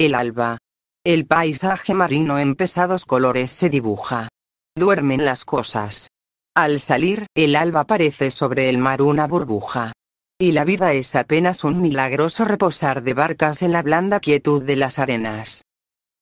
El alba. El paisaje marino en pesados colores se dibuja. Duermen las cosas. Al salir, el alba parece sobre el mar una burbuja. Y la vida es apenas un milagroso reposar de barcas en la blanda quietud de las arenas.